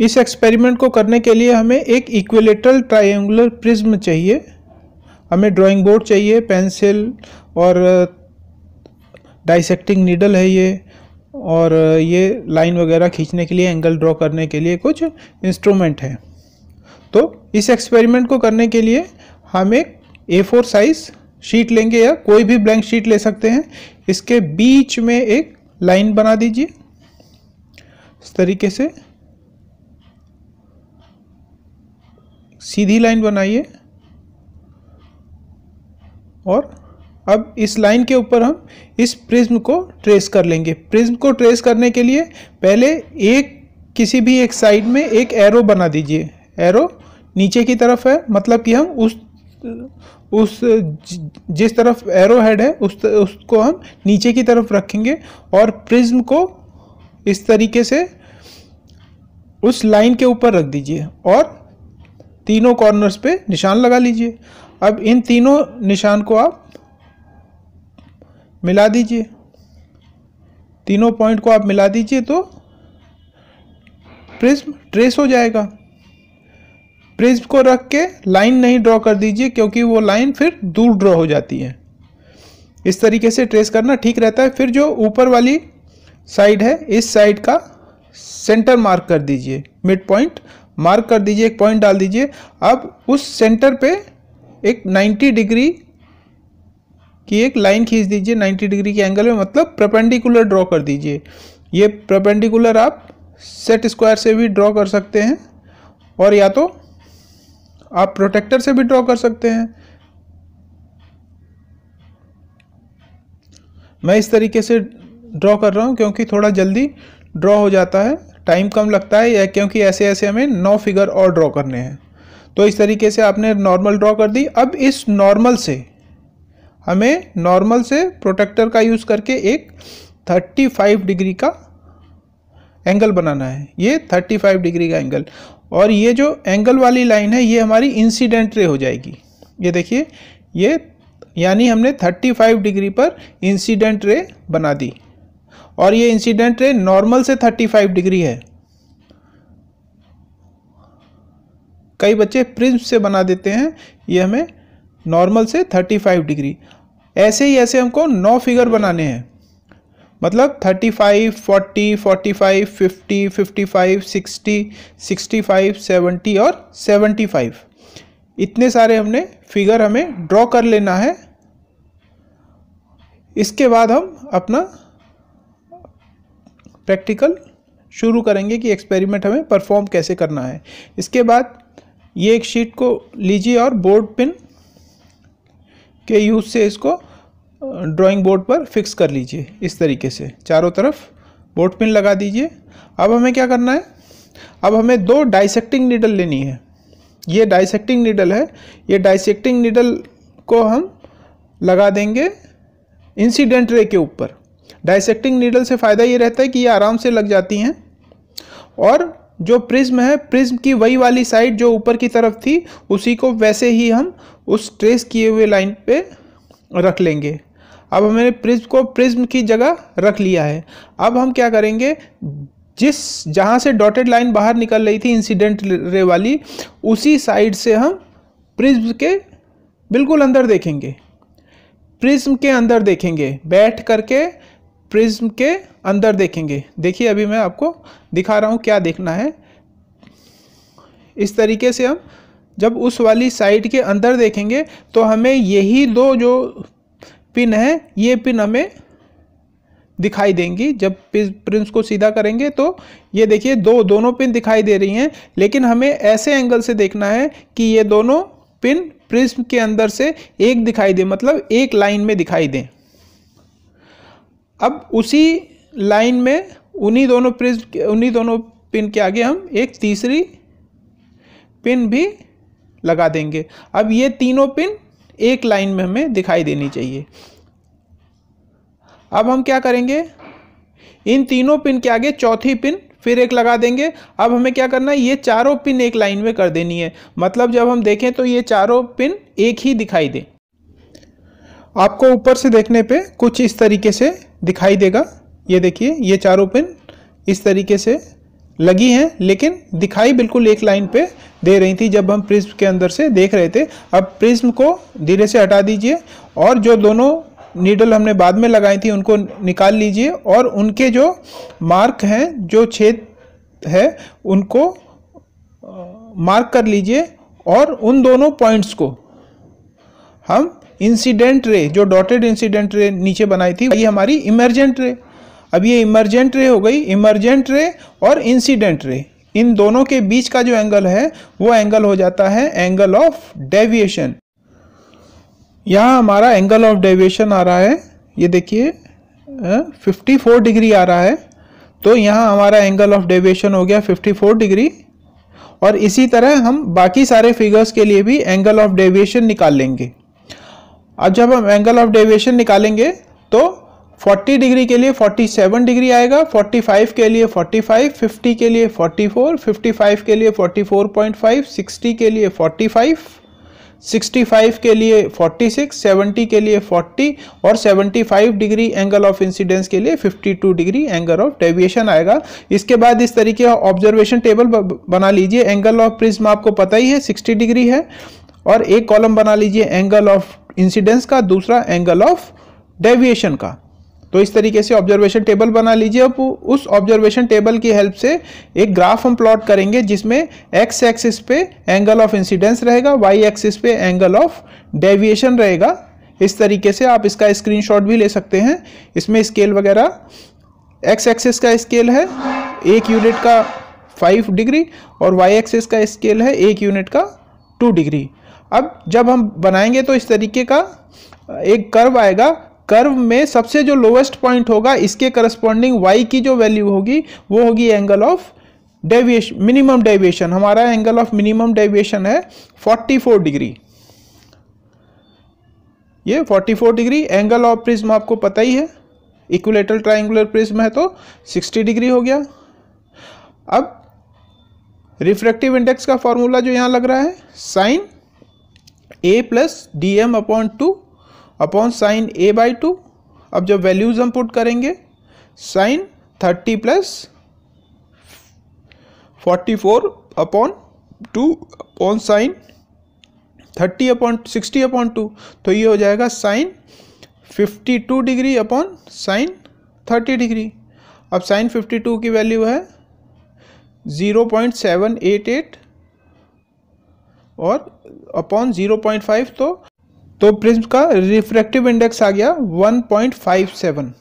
इस एक्सपेरिमेंट को करने के लिए हमें एक इक्विलेटरल ट्रायंगुलर प्रिज्म चाहिए हमें ड्राइंग बोर्ड चाहिए पेंसिल और डाइसेक्टिंग नीडल है ये और ये लाइन वगैरह खींचने के लिए एंगल ड्रॉ करने के लिए कुछ इंस्ट्रूमेंट है तो इस एक्सपेरिमेंट को करने के लिए हम एक ए फोर साइज़ शीट लेंगे या कोई भी ब्लैंक शीट ले सकते हैं इसके बीच में एक लाइन बना दीजिए इस तरीके से सीधी लाइन बनाइए और अब इस लाइन के ऊपर हम इस प्रिज्म को ट्रेस कर लेंगे प्रिज्म को ट्रेस करने के लिए पहले एक किसी भी एक साइड में एक एरो बना दीजिए एरो नीचे की तरफ है मतलब कि हम उस उस जिस तरफ एरो हेड है उस उसको हम नीचे की तरफ रखेंगे और प्रिज्म को इस तरीके से उस लाइन के ऊपर रख दीजिए और तीनों कॉर्नर्स पे निशान लगा लीजिए अब इन तीनों निशान को आप मिला दीजिए तीनों पॉइंट को आप मिला दीजिए तो प्रिज्म ट्रेस हो जाएगा प्रिज्म को रख के लाइन नहीं ड्रॉ कर दीजिए क्योंकि वो लाइन फिर दूर ड्रॉ हो जाती है इस तरीके से ट्रेस करना ठीक रहता है फिर जो ऊपर वाली साइड है इस साइड का सेंटर मार्क कर दीजिए मिड पॉइंट मार्क कर दीजिए एक पॉइंट डाल दीजिए अब उस सेंटर पे एक 90 डिग्री की एक लाइन खींच दीजिए 90 डिग्री के एंगल में मतलब प्रपेंडिकुलर ड्रॉ कर दीजिए ये प्रपेंडिकुलर आप सेट स्क्वायर से भी ड्रॉ कर सकते हैं और या तो आप प्रोटेक्टर से भी ड्रॉ कर सकते हैं मैं इस तरीके से ड्रॉ कर रहा हूँ क्योंकि थोड़ा जल्दी ड्रॉ हो जाता है टाइम कम लगता है या क्योंकि ऐसे ऐसे हमें नौ फिगर और ड्रॉ करने हैं तो इस तरीके से आपने नॉर्मल ड्रॉ कर दी अब इस नॉर्मल से हमें नॉर्मल से प्रोटेक्टर का यूज़ करके एक 35 डिग्री का एंगल बनाना है ये 35 डिग्री का एंगल और ये जो एंगल वाली लाइन है ये हमारी इंसिडेंट रे हो जाएगी ये देखिए ये यानी हमने 35 डिग्री पर इंसिडेंट रे बना दी और ये इंसिडेंट रे नॉर्मल से 35 डिग्री है कई बच्चे प्रिज्म से बना देते हैं ये हमें नॉर्मल से 35 डिग्री ऐसे ही ऐसे हमको नौ फिगर बनाने हैं मतलब 35, 40, 45, 50, 55, 60, 65, 70 और 75 इतने सारे हमने फिगर हमें ड्रॉ कर लेना है इसके बाद हम अपना प्रैक्टिकल शुरू करेंगे कि एक्सपेरिमेंट हमें परफॉर्म कैसे करना है इसके बाद ये एक शीट को लीजिए और बोर्ड पिन के यूज़ से इसको ड्राइंग बोर्ड पर फिक्स कर लीजिए इस तरीके से चारों तरफ बोर्ड पिन लगा दीजिए अब हमें क्या करना है अब हमें दो डाइसेक्टिंग नीडल लेनी है ये डाइसेक्टिंग नीडल है ये डाइसेक्टिंग नीडल को हम लगा देंगे इंसीडेंट रे के ऊपर डाइसेक्टिंग नीडल से फ़ायदा ये रहता है कि ये आराम से लग जाती हैं और जो प्रिज्म है प्रिज्म की वही वाली साइड जो ऊपर की तरफ थी उसी को वैसे ही हम उस ट्रेस किए हुए लाइन पे रख लेंगे अब हमने प्रिज्म को प्रिज्म की जगह रख लिया है अब हम क्या करेंगे जिस जहाँ से डॉटेड लाइन बाहर निकल रही थी इंसिडेंट रे वाली उसी साइड से हम प्रिज्म के बिल्कुल अंदर देखेंगे प्रिज्म के अंदर देखेंगे बैठ करके प्रिज्म के अंदर देखेंगे देखिए अभी मैं आपको दिखा रहा हूँ क्या देखना है इस तरीके से हम जब उस वाली साइड के अंदर देखेंगे तो हमें यही दो जो पिन है ये पिन हमें दिखाई देंगी जब प्रिंस को सीधा करेंगे तो ये देखिए दो दोनों पिन दिखाई दे रही हैं लेकिन हमें ऐसे एंगल से देखना है कि ये दोनों पिन प्रिज्म के अंदर से एक दिखाई दे मतलब एक लाइन में दिखाई दें अब उसी लाइन में उन्हीं दोनों प्रिज उन्हीं दोनों पिन के आगे हम एक तीसरी पिन भी लगा देंगे अब ये तीनों पिन एक लाइन में हमें दिखाई देनी चाहिए अब हम क्या करेंगे इन तीनों पिन के आगे चौथी पिन फिर एक लगा देंगे अब हमें क्या करना है ये चारों पिन एक लाइन में कर देनी है मतलब जब हम देखें तो ये चारों पिन एक ही दिखाई दें आपको ऊपर से देखने पे कुछ इस तरीके से दिखाई देगा ये देखिए ये चारों पिन इस तरीके से लगी हैं लेकिन दिखाई बिल्कुल एक लाइन पे दे रही थी जब हम प्रिज्म के अंदर से देख रहे थे अब प्रिज्म को धीरे से हटा दीजिए और जो दोनों नीडल हमने बाद में लगाई थी उनको निकाल लीजिए और उनके जो मार्क हैं जो छेद है उनको मार्क कर लीजिए और उन दोनों पॉइंट्स को हम इंसिडेंट रे जो डॉटेड इंसिडेंट रे नीचे बनाई थी ये हमारी इमरजेंट रे अब ये इमरजेंट रे हो गई इमरजेंट रे और इंसिडेंट रे इन दोनों के बीच का जो एंगल है वो एंगल हो जाता है एंगल ऑफ डेविएशन यहाँ हमारा एंगल ऑफ डेविएशन आ रहा है ये देखिए 54 डिग्री आ रहा है तो यहाँ हमारा एंगल ऑफ डेविएशन हो गया 54 डिग्री और इसी तरह हम बाकी सारे फिगर्स के लिए भी एंगल ऑफ डेविएशन निकाल लेंगे अब जब हम एंगल ऑफ डेविएशन निकालेंगे तो 40 डिग्री के लिए 47 डिग्री आएगा 45 के लिए 45, 50 के लिए 44, 55 के लिए 44.5, 60 के लिए 45, 65 के लिए 46, 70 के लिए 40 और 75 डिग्री एंगल ऑफ इंसिडेंस के लिए 52 डिग्री एंगल ऑफ डेविएशन आएगा इसके बाद इस तरीके ऑब्जर्वेशन टेबल बना लीजिए एंगल ऑफ प्रिज्म आपको पता ही है 60 डिग्री है और एक कॉलम बना लीजिए एंगल ऑफ इंसिडेंस का दूसरा एंगल ऑफ डेविएशन का तो इस तरीके से ऑब्जर्वेशन टेबल बना लीजिए अब उस ऑब्जर्वेशन टेबल की हेल्प से एक ग्राफ हम प्लॉट करेंगे जिसमें एक्स एक्सिस पे एंगल ऑफ इंसिडेंस रहेगा वाई एक्सिस पे एंगल ऑफ डेविएशन रहेगा इस तरीके से आप इसका स्क्रीनशॉट भी ले सकते हैं इसमें स्केल वगैरह एक्स एक्सिस का स्केल है एक यूनिट का फाइव डिग्री और वाई एक्सिस का स्केल है एक यूनिट का टू डिग्री अब जब हम बनाएंगे तो इस तरीके का एक कर्व आएगा कर्व में सबसे जो लोवेस्ट पॉइंट होगा इसके करस्पॉन्डिंग वाई की जो वैल्यू होगी वो होगी angle of deviation minimum deviation हमारा एंगल ऑफ मिनिमम डेविएशन है 44 डिग्री ये 44 डिग्री एंगल ऑफ प्रिज्म आपको पता ही है इक्विलेटरल ट्राइंगुलर प्रिज्म है तो 60 डिग्री हो गया अब रिफ्रैक्टिव इंडेक्स का फॉर्मूला जो यहाँ लग रहा है sine A plus D M upon two upon sine A by two अब जब वैल्यूज़ हम पुट करेंगे sine thirty plus forty four upon two upon sine thirty upon sixty upon two तो ये हो जाएगा sine fifty two degree upon sine thirty degree अब sine fifty two की वैल्यू है zero point seven eight eight और upon zero point five तो तो प्रिज्म का रिफ्रैक्टिव इंडेक्स आ गया वन पॉइंट फाइव सेवन